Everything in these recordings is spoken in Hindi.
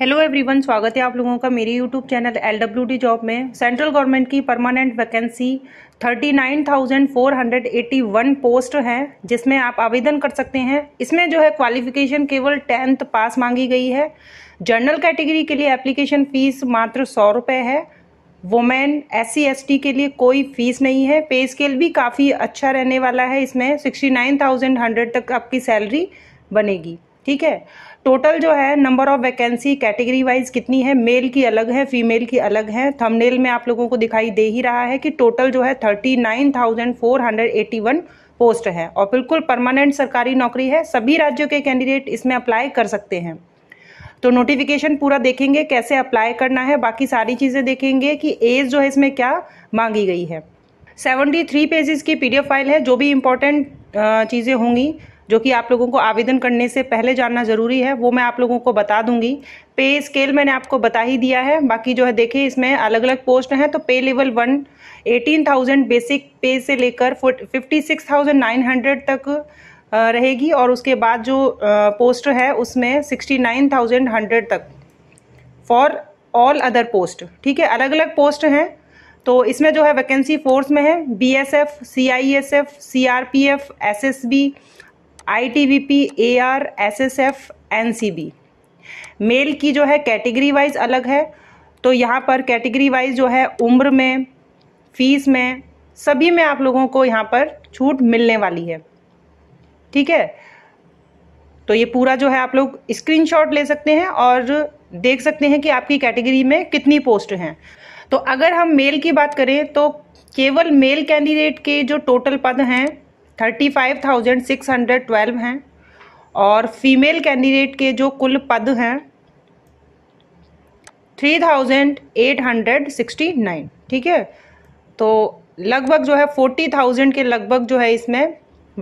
हेलो एवरीवन स्वागत है आप लोगों का मेरे YouTube channel L W D job में सेंट्रल गवर्नमेंट की परमानेंट वैकेंसी 39,481 पोस्ट हैं जिसमें आप आवेदन कर सकते हैं इसमें जो है क्वालिफिकेशन केवल टेंथ पास मांगी गई है जनरल कैटेगरी के लिए एप्लीकेशन फीस मात्र सौ रुपये है वोमेन एस सी के लिए कोई फीस नहीं है पे स्केल भी काफ़ी अच्छा रहने वाला है इसमें सिक्सटी तक आपकी सैलरी बनेगी ठीक है टोटल जो है number of vacancy category wise कितनी है मेल की अलग है फीमेल की अलग है थंबनेल में आप लोगों को दिखाई दे ही रहा है कि टोटल जो है thirty nine thousand four hundred eighty one post है और बिल्कुल परमानेंट सरकारी नौकरी है सभी राज्यों के कैंडिडेट इसमें अप्लाई कर सकते हैं तो नोटिफिकेशन पूरा देखेंगे कैसे अप्लाई करना है बाकी सारी चीज़ें देखेंगे कि एज जो है इसमें क्या मांगी गई है सेवेंटी थ्री पेजेस की पीडीएफ फाइल है जो भी इंपॉर्टेंट चीज़ें होंगी जो कि आप लोगों को आवेदन करने से पहले जानना ज़रूरी है वो मैं आप लोगों को बता दूंगी पे स्केल मैंने आपको बता ही दिया है बाकी जो है देखिए इसमें अलग अलग पोस्ट हैं तो pay level one eighteen thousand basic pay से लेकर fifty six thousand nine hundred तक रहेगी और उसके बाद जो पोस्ट है उसमें सिक्सटी नाइन थाउजेंड हंड्रेड तक फॉर ऑल अदर पोस्ट ठीक है अलग अलग पोस्ट हैं तो इसमें जो है वैकेंसी फोर्स में है B S F C I S F C R P F S S B I T B P A R S S F N C B male की जो है कैटेगरी वाइज अलग है तो यहाँ पर कैटेगरी वाइज जो है उम्र में फीस में सभी में आप लोगों को यहाँ पर छूट मिलने वाली है ठीक है तो ये पूरा जो है आप लोग स्क्रीनशॉट ले सकते हैं और देख सकते हैं कि आपकी कैटेगरी में कितनी पोस्ट हैं तो अगर हम मेल की बात करें तो केवल मेल कैंडिडेट के जो टोटल पद हैं thirty five thousand six hundred twelve हैं और फीमेल कैंडिडेट के जो कुल पद हैं three thousand eight hundred sixty nine ठीक है तो लगभग जो है फोर्टी थाउजेंड के लगभग जो है इसमें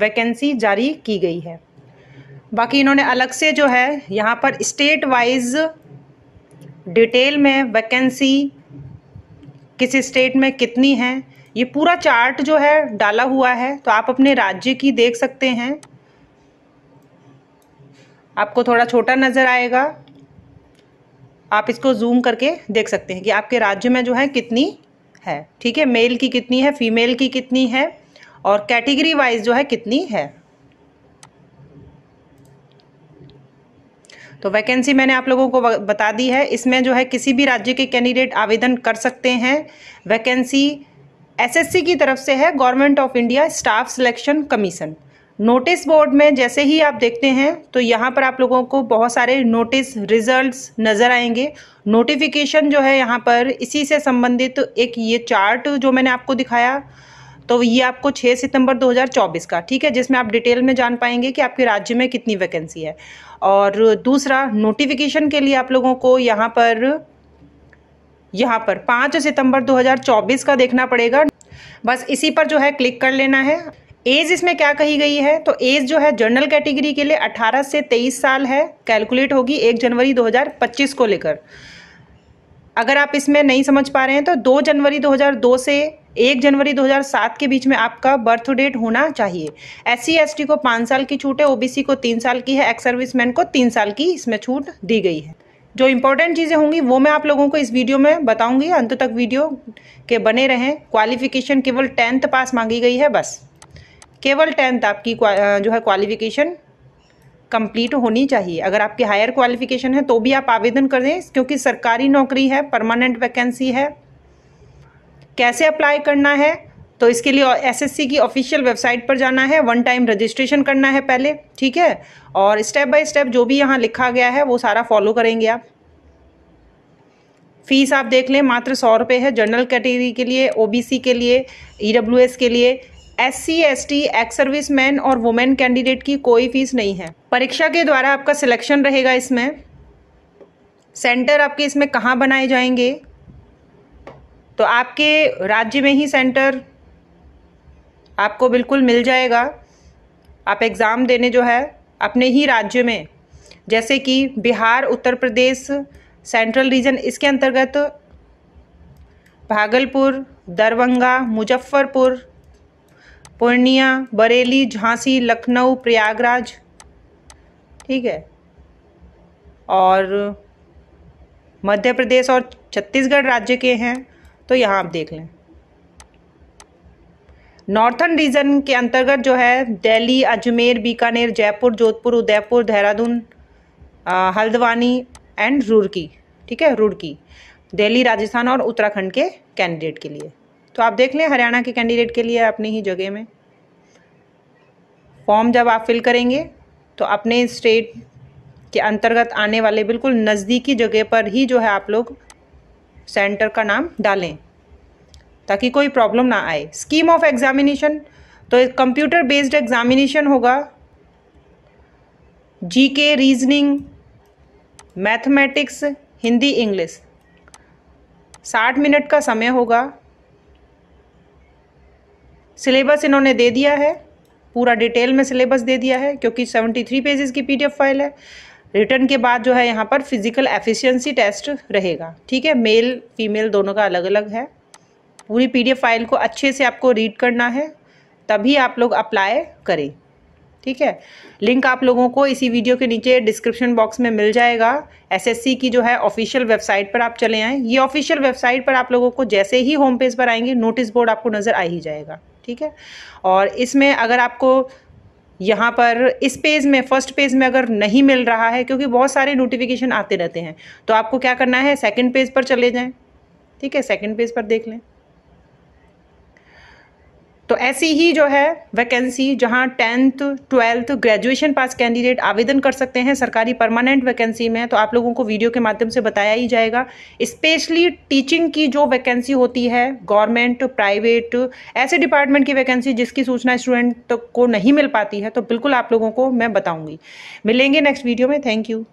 वैकेंसी जारी की गई है बाकी इन्होंने अलग से जो है यहाँ पर स्टेट वाइज डिटेल में वैकेंसी किस स्टेट में कितनी है ये पूरा चार्ट जो है डाला हुआ है तो आप अपने राज्य की देख सकते हैं आपको थोड़ा छोटा नज़र आएगा आप इसको जूम करके देख सकते हैं कि आपके राज्य में जो है कितनी है ठीक है मेल की कितनी है फीमेल की कितनी है और कैटेगरी वाइज जो है कितनी है तो वैकेंसी मैंने आप लोगों को बता दी है इसमें जो है किसी भी राज्य के कैंडिडेट आवेदन कर सकते हैं वैकेंसी एसएससी की तरफ से है government of India staff selection commission notice board में जैसे ही आप देखते हैं तो यहाँ पर आप लोगों को बहुत सारे नोटिस रिजल्ट्स नज़र आएंगे नोटिफिकेशन जो है यहाँ पर इसी से संबंधित तो एक ये चार्ट जो मैंने आपको दिखाया तो ये आपको 6 सितंबर 2024 का ठीक है जिसमें आप डिटेल में जान पाएंगे कि आपके राज्य में कितनी वैकेंसी है और दूसरा नोटिफिकेशन के लिए आप लोगों को यहाँ पर यहाँ पर पाँच सितंबर 2024 का देखना पड़ेगा बस इसी पर जो है क्लिक कर लेना है एज इसमें क्या कही गई है तो एज जो है जनरल कैटेगरी के लिए 18 से 23 साल है कैलकुलेट होगी 1 जनवरी 2025 को लेकर अगर आप इसमें नहीं समझ पा रहे हैं तो 2 जनवरी 2002 से 1 जनवरी 2007 के बीच में आपका बर्थ डेट होना चाहिए एस सी को पाँच साल की छूट है ओबीसी को तीन साल की है एक्स सर्विसमैन को तीन साल की इसमें छूट दी गई है जो इम्पोर्टेंट चीज़ें होंगी वो मैं आप लोगों को इस वीडियो में बताऊंगी अंत तक वीडियो के बने रहें क्वालिफिकेशन केवल टेंथ पास मांगी गई है बस केवल टेंथ आपकी जो है क्वालिफिकेशन कंप्लीट होनी चाहिए अगर आपकी हायर क्वालिफिकेशन है तो भी आप आवेदन कर दें क्योंकि सरकारी नौकरी है परमानेंट वैकेंसी है कैसे अप्लाई करना है तो इसके लिए एसएससी की ऑफिशियल वेबसाइट पर जाना है वन टाइम रजिस्ट्रेशन करना है पहले ठीक है और स्टेप बाय स्टेप जो भी यहाँ लिखा गया है वो सारा फॉलो करेंगे आप फीस आप देख लें मात्र सौ रुपये है जनरल कैटेगरी के लिए ओबीसी के लिए ईडब्ल्यूएस e के लिए S C S T ex service man और वुमेन कैंडिडेट की कोई फीस नहीं है परीक्षा के द्वारा आपका सिलेक्शन रहेगा इसमें सेंटर आपके इसमें कहाँ बनाए जाएंगे तो आपके राज्य में ही सेंटर आपको बिल्कुल मिल जाएगा आप एग्ज़ाम देने जो है अपने ही राज्य में जैसे कि बिहार उत्तर प्रदेश सेंट्रल रीजन इसके अंतर्गत भागलपुर दरभंगा मुजफ्फरपुर पूर्णिया बरेली झांसी लखनऊ प्रयागराज ठीक है और मध्य प्रदेश और छत्तीसगढ़ राज्य के हैं तो यहाँ आप देख लें नॉर्थन रीजन के अंतर्गत जो है दिल्ली अजमेर बीकानेर जयपुर जोधपुर उदयपुर देहरादून हल्द्वानी एंड रुड़की ठीक है रुड़की दिल्ली राजस्थान और उत्तराखंड के कैंडिडेट के लिए तो आप देख लें हरियाणा के कैंडिडेट के लिए अपनी ही जगह में फॉर्म जब आप फिल करेंगे तो अपने स्टेट के अंतर्गत आने वाले बिल्कुल नज़दीकी जगह पर ही जो है आप लोग सेंटर का नाम डालें ताकि कोई प्रॉब्लम ना आए स्कीम ऑफ एग्जामिनेशन तो कंप्यूटर बेस्ड एग्जामिनेशन होगा GK reasoning mathematics Hindi English साठ मिनट का समय होगा सिलेबस इन्होंने दे दिया है पूरा डिटेल में सिलेबस दे दिया है क्योंकि सेवेंटी थ्री पेजेस की पीडीएफ फाइल है रिटर्न के बाद जो है यहाँ पर फिजिकल एफिशिएंसी टेस्ट रहेगा ठीक है मेल फीमेल दोनों का अलग अलग है पूरी पीडीएफ फाइल को अच्छे से आपको रीड करना है तभी आप लोग अप्लाई करें ठीक है लिंक आप लोगों को इसी वीडियो के नीचे डिस्क्रिप्शन बॉक्स में मिल जाएगा एसएससी की जो है ऑफिशियल वेबसाइट पर आप चले आएँ ये ऑफिशियल वेबसाइट पर आप लोगों को जैसे ही होम पेज पर आएंगे नोटिस बोर्ड आपको नज़र आ ही जाएगा ठीक है और इसमें अगर आपको यहाँ पर इस पेज में फर्स्ट पेज में अगर नहीं मिल रहा है क्योंकि बहुत सारे नोटिफिकेशन आते रहते हैं तो आपको क्या करना है सेकेंड पेज पर चले जाएँ ठीक है सेकेंड पेज पर देख लें तो ऐसी ही जो है वैकेंसी जहां tenth twelfth graduation pass candidate आवेदन कर सकते हैं सरकारी परमानेंट वैकेंसी में तो आप लोगों को वीडियो के माध्यम से बताया ही जाएगा स्पेशली टीचिंग की जो वैकेंसी होती है गवर्नमेंट प्राइवेट ऐसे डिपार्टमेंट की वैकेंसी जिसकी सूचना स्टूडेंट को नहीं मिल पाती है तो बिल्कुल आप लोगों को मैं बताऊँगी मिलेंगे नेक्स्ट वीडियो में थैंक यू